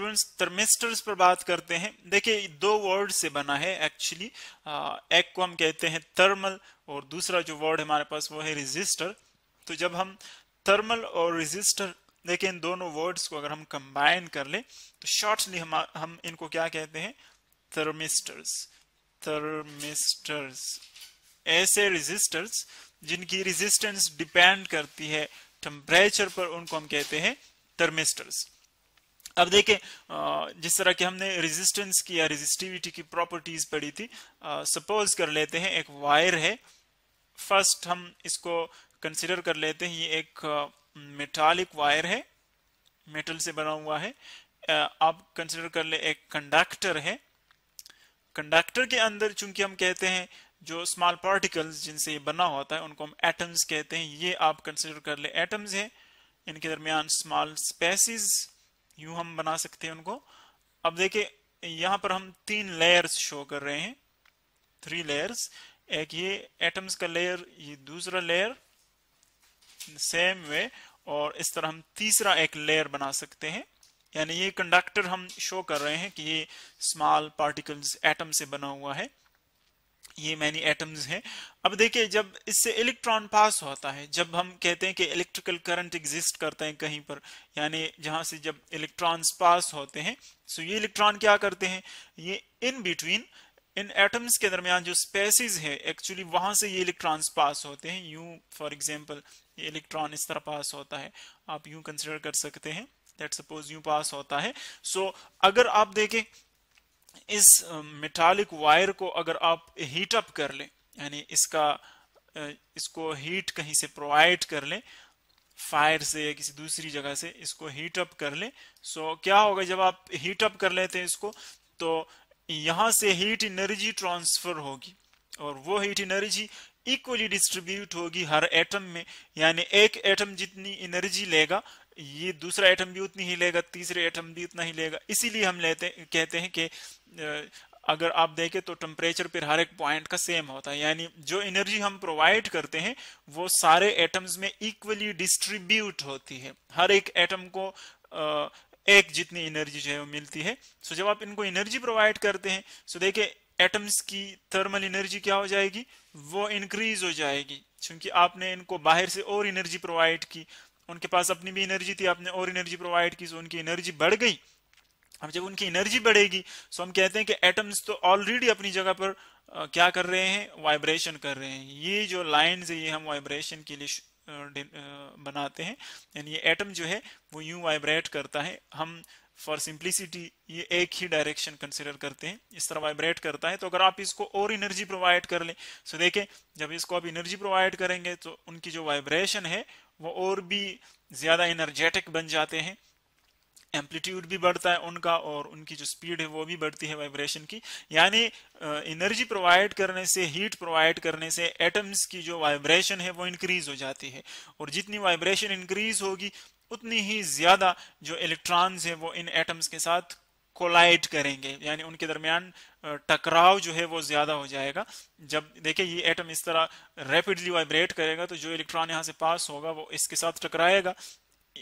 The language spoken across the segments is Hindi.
स्टूडेंट्स थर्मिस्टर्स पर बात करते हैं देखिए दो वर्ड से बना है एक्चुअली एक को हम कहते हैं थर्मल और दूसरा जो वर्ड हमारे पास वो है रजिस्टर तो जब हम थर्मल और रजिस्टर देखिए इन दोनों वर्ड्स को अगर हम कंबाइन कर ले तो शॉर्टली हम हम इनको क्या कहते हैं थर्मिस्टर्स थर्मिस्टर्स ऐसे रेजिस्टर्स जिनकी रेजिस्टेंस डिपेंड करती है टेम्परेचर पर उनको हम कहते हैं थर्मिस्टर्स अब देखें जिस तरह की हमने रेजिस्टेंस की या रेजिस्टिविटी की प्रॉपर्टीज पढ़ी थी सपोज कर लेते हैं एक वायर है फर्स्ट हम इसको कंसिडर कर लेते हैं ये एक मेटालिक वायर है मेटल से बना हुआ है आप कंसिडर कर ले एक कंडक्टर है कंडक्टर के अंदर चूंकि हम कहते हैं जो स्मॉल पार्टिकल्स जिनसे ये बना होता है उनको हम एटम्स कहते हैं ये आप कंसिडर कर ले एटम्स है इनके दरमियान स्मॉल स्पेसिस यू हम बना सकते हैं उनको अब देखिए यहां पर हम तीन लेयर्स शो कर रहे हैं थ्री लेयर्स एक ये एटम्स का लेयर ये दूसरा लेयर सेम वे और इस तरह हम तीसरा एक लेयर बना सकते हैं यानी ये कंडक्टर हम शो कर रहे हैं कि ये स्मॉल पार्टिकल्स एटम से बना हुआ है ये मैनी एटम्स हैं अब देखिए जब इससे इलेक्ट्रॉन पास होता है जब हम कहते हैं कि इलेक्ट्रिकल करंट एग्जिस्ट करते हैं कहीं पर यानी जहां से जब इलेक्ट्रॉन्स पास होते हैं सो ये इलेक्ट्रॉन क्या करते हैं ये इन बिटवीन इन एटम्स के दरमियान जो स्पेसिस है एक्चुअली वहां से ये इलेक्ट्रॉन्स पास होते हैं यू फॉर एग्जाम्पल ये इलेक्ट्रॉन इस तरह पास होता है आप यू कंसिडर कर सकते हैं दैट सपोज यूं पास होता है सो so, अगर आप देखें इस मेटालिक वायर को अगर आप हीट अप कर लें यानी इसका इसको हीट कहीं से प्रोवाइड कर लें फायर से या किसी दूसरी जगह से इसको हीट अप कर लें सो so, क्या होगा जब आप हीट अप कर लेते हैं इसको तो यहाँ से हीट एनर्जी ट्रांसफर होगी और वो हीट एनर्जी इक्वली डिस्ट्रीब्यूट होगी हर एटम में यानी एक एटम जितनी एनर्जी लेगा ये दूसरा एटम भी उतनी ही लेगा तीसरे एटम भी उतना ही लेगा इसीलिए हम लेते कहते हैं कि अगर आप देखें तो टेम्परेचर पर हर एक पॉइंट का सेम होता है यानी जो एनर्जी हम प्रोवाइड करते हैं वो सारे एटम्स में इक्वली डिस्ट्रीब्यूट होती है हर एक एटम को एक जितनी एनर्जी जो है वो मिलती है सो जब आप इनको एनर्जी प्रोवाइड करते हैं सो देखे एटम्स की थर्मल एनर्जी क्या हो जाएगी वो इंक्रीज हो जाएगी क्योंकि आपने इनको बाहर से और एनर्जी प्रोवाइड की उनके पास अपनी भी एनर्जी थी आपने और एनर्जी प्रोवाइड की सो उनकी एनर्जी बढ़ गई अब जब उनकी एनर्जी बढ़ेगी सो हम कहते हैं कि एटम्स तो ऑलरेडी अपनी जगह पर आ, क्या कर रहे हैं वाइब्रेशन कर रहे हैं ये जो लाइंस है ये हम वाइब्रेशन के लिए बनाते हैं यानी ये एटम जो है वो यूं वाइब्रेट करता है हम फॉर सिंप्लिसिटी ये एक ही डायरेक्शन कंसिडर करते हैं इस तरह वाइब्रेट करता है तो अगर आप इसको और एनर्जी प्रोवाइड कर लें सो देखें जब इसको आप एनर्जी प्रोवाइड करेंगे तो उनकी जो वाइब्रेशन है वो और भी ज़्यादा एनर्जेटिक बन जाते हैं एम्पलीट्यूड भी बढ़ता है उनका और उनकी जो स्पीड है वो भी बढ़ती है वाइब्रेशन की यानी एनर्जी प्रोवाइड करने से हीट प्रोवाइड करने से एटम्स की जो वाइब्रेशन है वो इंक्रीज हो जाती है और जितनी वाइब्रेशन इंक्रीज होगी उतनी ही ज्यादा जो इलेक्ट्रॉन्स है वो इन एटम्स के साथ कोलाइड करेंगे यानी उनके दरमियान टकराव जो है वो ज़्यादा हो जाएगा जब देखिए ये एटम इस तरह रैपिडली वाइब्रेट करेगा तो जो इलेक्ट्रॉन यहाँ से पास होगा वो इसके साथ टकराएगा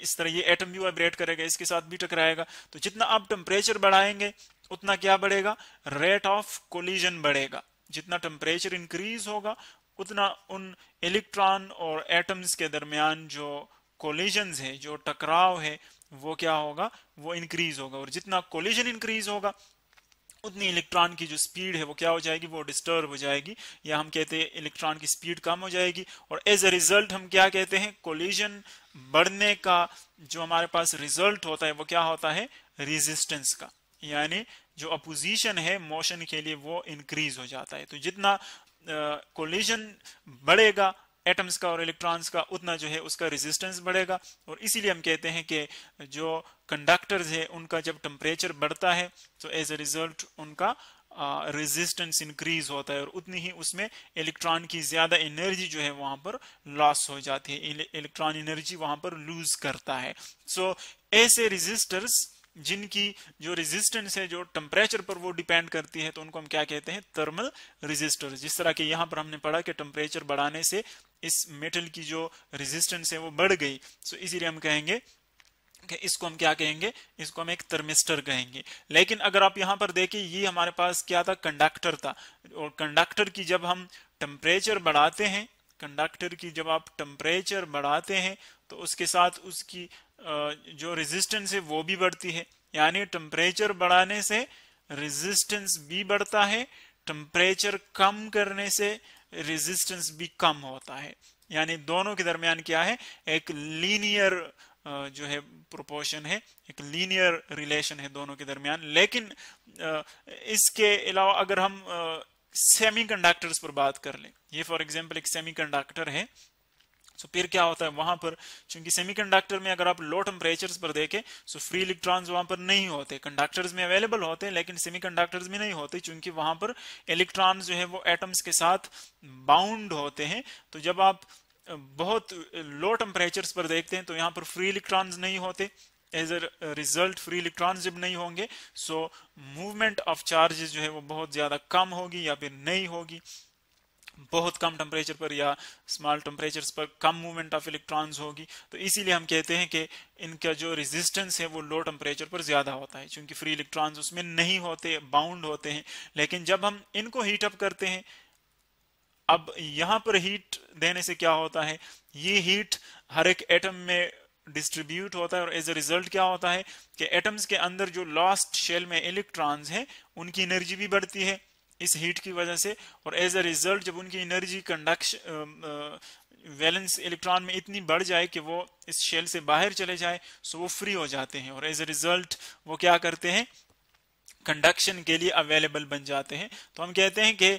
इस तरह ये एटम भी वाइब्रेट करेगा इसके साथ भी टकराएगा तो जितना आप टेम्परेचर बढ़ाएंगे उतना क्या बढ़ेगा रेट ऑफ कोलिजन बढ़ेगा जितना टेम्परेचर इंक्रीज होगा उतना उन इलेक्ट्रॉन और एटम्स के दरमियान जो कोलिजन्स है जो टकराव है वो क्या होगा वो इंक्रीज होगा और जितना कोलिजन इंक्रीज होगा उतनी इलेक्ट्रॉन की जो स्पीड है वो क्या हो जाएगी वो डिस्टर्ब हो जाएगी या हम कहते हैं इलेक्ट्रॉन की स्पीड कम हो जाएगी और एज ए रिजल्ट हम क्या कहते हैं कोलिजन बढ़ने का जो हमारे पास रिजल्ट होता है वो क्या होता है रेजिस्टेंस का यानी जो अपोजिशन है मोशन के लिए वो इंक्रीज हो जाता है तो जितना कोलिजन uh, बढ़ेगा एटम्स का और इलेक्ट्रॉन्स का उतना जो है उसका रेजिस्टेंस बढ़ेगा और इसीलिए हम कहते हैं कि जो कंडक्टर्स है उनका जब टेम्परेचर बढ़ता है तो एज ए रिजल्ट उनका रेजिस्टेंस uh, इंक्रीज होता है और उतनी ही उसमें इलेक्ट्रॉन की ज्यादा एनर्जी जो है वहां पर लॉस हो जाती है इलेक्ट्रॉन एनर्जी वहां पर लूज करता है सो so, ऐसे रेजिस्टर्स जिनकी जो रेजिस्टेंस है जो टेम्परेचर पर वो डिपेंड करती है तो उनको हम क्या कहते हैं थर्मल रेजिस्टर जिस तरह के यहाँ पर हमने पढ़ा कि टेम्परेचर बढ़ाने से इस मेटल की जो रेजिस्टेंस है वो बढ़ गई सो so, इसीलिए हम कहेंगे कि इसको हम क्या कहेंगे इसको हम एक थर्मिस्टर कहेंगे लेकिन अगर आप यहाँ पर देखें ये हमारे पास क्या था कंडक्टर था और कंडक्टर की जब हम टेम्परेचर बढ़ाते हैं कंडक्टर की जब आप टम्परेचर बढ़ाते हैं तो उसके साथ उसकी जो रेजिस्टेंस है वो भी बढ़ती है यानी टम्परेचर बढ़ाने से रेजिस्टेंस भी बढ़ता है टम्परेचर कम करने से रेजिस्टेंस भी कम होता है यानी दोनों के दरमियान क्या है एक लीनियर जो है प्रोपोर्शन है एक लीनियर रिलेशन है दोनों के दरमियान लेकिन इसके अलावा अगर हम सेमीकंडक्टर्स पर बात कर लें ये फॉर एग्जांपल एक सेमीकंडक्टर है सो so, फिर क्या होता है वहां पर क्योंकि सेमीकंडक्टर में अगर आप लो टेम्परेचर पर देखें सो फ्री इलेक्ट्रॉन्स वहां पर नहीं होते कंडक्टर्स में अवेलेबल होते हैं लेकिन सेमीकंडक्टर्स में नहीं होते क्योंकि वहां पर इलेक्ट्रॉन्स जो है वो एटम्स के साथ बाउंड होते हैं तो जब आप बहुत लो टेम्परेचर पर देखते हैं तो यहाँ पर फ्री इलेक्ट्रॉन्स नहीं होते as a result free electron जब नहीं होंगे सो मूवमेंट ऑफ चार्जेस जो है वो बहुत ज़्यादा कम होगी या फिर नहीं होगी बहुत कम टेम्परेचर पर या स्मॉल टेम्परेचर पर कम मूवमेंट ऑफ इलेक्ट्रॉन्स होगी तो इसीलिए हम कहते हैं कि इनका जो रेजिस्टेंस है वो लो टेम्परेचर पर ज़्यादा होता है क्योंकि फ्री इलेक्ट्रॉन्स उसमें नहीं होते बाउंड होते हैं लेकिन जब हम इनको हीट अप करते हैं अब यहां पर हीट देने से क्या होता है ये हीट हर एक एटम में डिस्ट्रीब्यूट होता है और एज ए रिजल्ट क्या होता है कि एटम्स के अंदर जो लॉस्ट शेल में इलेक्ट्रॉन्स हैं उनकी एनर्जी भी बढ़ती है इस हीट की वजह से और एज अ रिजल्ट जब उनकी एनर्जी कंडक्शन वैलेंस इलेक्ट्रॉन में इतनी बढ़ जाए कि वो इस शेल से बाहर चले जाए सो वो फ्री हो जाते हैं और एज ए रिजल्ट वो क्या करते हैं कंडक्शन के लिए अवेलेबल बन जाते हैं तो हम कहते हैं कि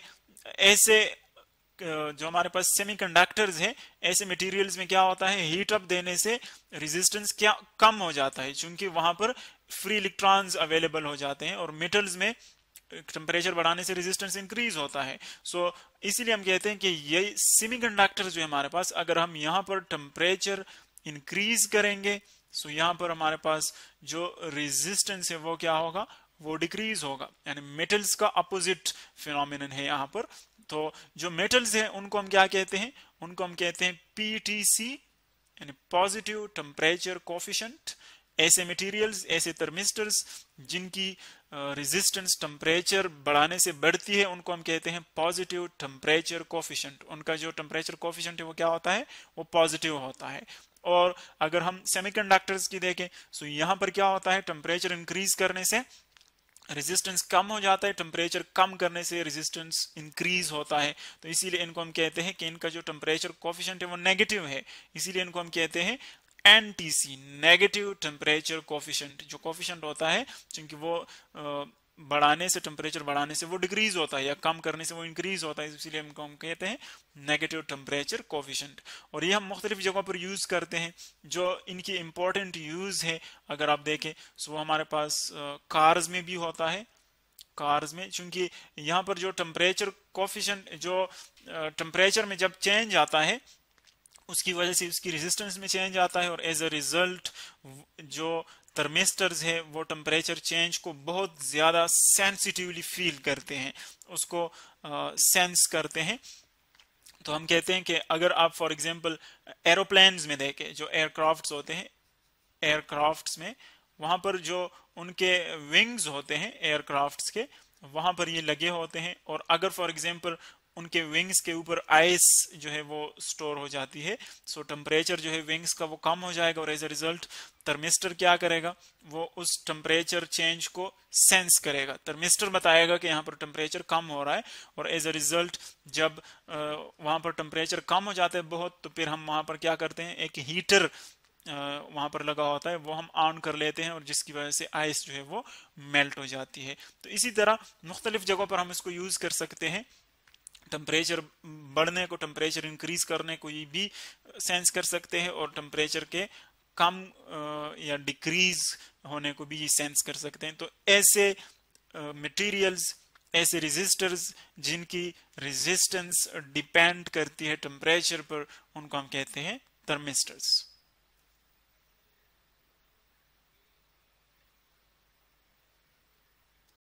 ऐसे जो हमारे पास सेमीकंडक्टर्स हैं ऐसे मटेरियल्स में क्या होता है हीट अप देने से रेजिस्टेंस क्या कम हो जाता है क्योंकि वहां पर फ्री इलेक्ट्रॉन्स अवेलेबल हो जाते हैं और मेटल्स में टेम्परेचर बढ़ाने से रेजिस्टेंस इंक्रीज होता है सो so, इसीलिए हम कहते हैं कि ये कंडक्टर जो है हमारे पास अगर हम यहाँ पर टेम्परेचर इंक्रीज करेंगे सो तो so यहाँ पर हमारे पास जो रेजिस्टेंस है वो क्या होगा वो डिक्रीज होगा यानी मेटल्स का अपोजिट फिनोमिन है यहाँ पर तो जो मेटल्स हैं उनको हम क्या कहते हैं उनको हम कहते हैं पीटीसी यानी पॉजिटिव टेम्परेचर कॉफिशंट ऐसे मटेरियल्स ऐसे थर्मिस्टर्स जिनकी रेजिस्टेंस टेम्परेचर बढ़ाने से बढ़ती है उनको हम कहते हैं पॉजिटिव टेम्परेचर कॉफिशेंट उनका जो टेम्परेचर कॉफिशेंट है वो क्या होता है वो पॉजिटिव होता है और अगर हम सेमीकंडक्टर्स की देखें तो यहाँ पर क्या होता है टेम्परेचर इंक्रीज करने से रेजिस्टेंस कम हो जाता है टेम्परेचर कम करने से रेजिस्टेंस इंक्रीज होता है तो इसीलिए इनको हम कहते हैं कि इनका जो टेम्परेचर कॉफिशेंट है वो नेगेटिव है इसीलिए इनको हम कहते हैं N T C negative temperature coefficient जो कॉफिशेंट होता है चूंकि वो बढ़ाने से टेम्परेचर बढ़ाने से वो डिक्रीज होता है या कम करने से वो इंक्रीज होता है इसीलिए हमको हम कहते हैं नेगेटिव टेम्परेचर कोफिशेंट और ये हम मुख्तलिफ जगहों पर यूज़ करते हैं जो इनकी इम्पोर्टेंट यूज़ है अगर आप देखें सो हमारे पास कार्स में भी होता है कार्स में चूंकि यहाँ पर जो टेम्परेचर कोफिशेंट जो टेम्परेचर में जब चेंज आता है उसकी वजह से उसकी रेजिस्टेंस में चेंज आता है और एज अ रिजल्ट जो थर्मिस्टर्स हैं वो टम्परेचर चेंज को बहुत ज़्यादा सेंसिटिवली फील करते हैं उसको सेंस uh, करते हैं तो हम कहते हैं कि अगर आप फॉर एग्जांपल एरोप्लेन्स में देखें जो एयरक्राफ्ट्स होते हैं एयरक्राफ्ट्स में वहाँ पर जो उनके विंग्स होते हैं एयरक्राफ्ट्स के वहाँ पर ये लगे होते हैं और अगर फॉर एग्जांपल उनके विंग्स के ऊपर आइस जो है वो स्टोर हो जाती है सो so, टेम्परेचर जो है विंग्स का वो कम हो जाएगा और एज ए रिजल्ट थर्मिस्टर क्या करेगा वो उस टेम्परेचर चेंज को सेंस करेगा थर्मिस्टर बताएगा कि यहाँ पर टेम्परेचर कम हो रहा है और एज ए रिजल्ट जब वहाँ पर टेम्परेचर कम हो जाता है बहुत तो फिर हम वहाँ पर क्या करते हैं एक हीटर वहाँ पर लगा होता है वो हम ऑन कर लेते हैं और जिसकी वजह से आइस जो है वो मेल्ट हो जाती है तो इसी तरह मुख्तलिफ जगहों पर हम इसको यूज़ कर सकते हैं टेम्परेचर बढ़ने को टेम्परेचर इंक्रीज करने को ये भी सेंस कर सकते हैं और टेम्परेचर के कम या डिक्रीज होने को भी ये सेंस कर सकते हैं तो ऐसे मटेरियल्स ऐसे रेजिस्टर्स जिनकी रेजिस्टेंस डिपेंड करती है टेम्परेचर पर उनको हम कहते हैं थर्मिस्टर्स